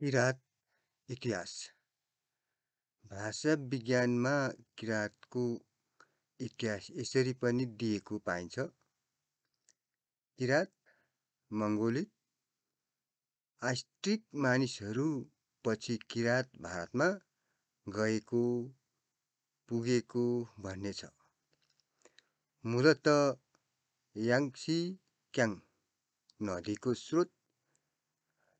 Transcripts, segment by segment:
किराँत इतिहास भाषा विज्ञानमा किराँतको इतिहास यसरी पनि दिएको पाइन्छ किराँत मङ्गोलिड आस्ट्रिक पछि किराँत भारतमा गएको पुगेको भन्ने छ मूलत याङ्सी क्याङ नदीको स्रोत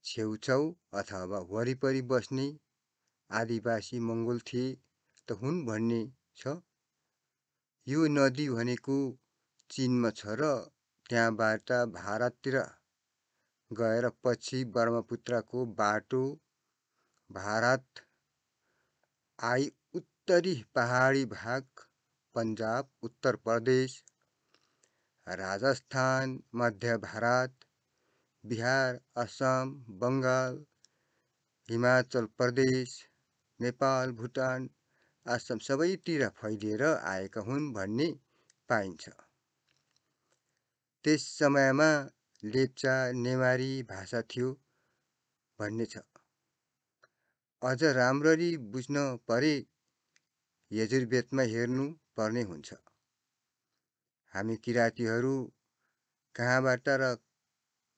छेउछाउ अथवा वरिपरि बस्ने आदिवासी मङ्गोल थिए त हुन् भन्ने छ यो नदी भनेको चिनमा छ र त्यहाँबाट भारततिर गएर पछि ब्रह्मपुत्रको बाटो भारत आई उत्तरी पहाडी भाग पन्जाब उत्तर प्रदेश राजस्थान मध्य भारत बिहार आसाम बङ्गाल हिमाचल प्रदेश नेपाल भुटान आसाम सबैतिर फैलिएर आएका हुन् भन्ने पाइन्छ त्यस समयमा लेप्चा नेवारी भाषा थियो भन्ने छ अझ राम्ररी बुझ्न परे यजुर्वेदमा हेर्नु पर्ने हुन्छ हामी किराँतीहरू कहाँबाट र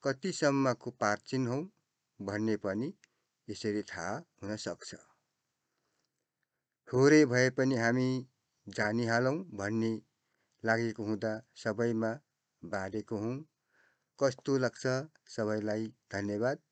कतिसम्मको पार्चिन हौ भन्ने पनि यसरी थाहा हुनसक्छ थोरै भए पनि हामी जानिहालौँ भन्ने लागेको हुँदा सबैमा बाँडेको हुँ कस्तो लाग्छ सबैलाई धन्यवाद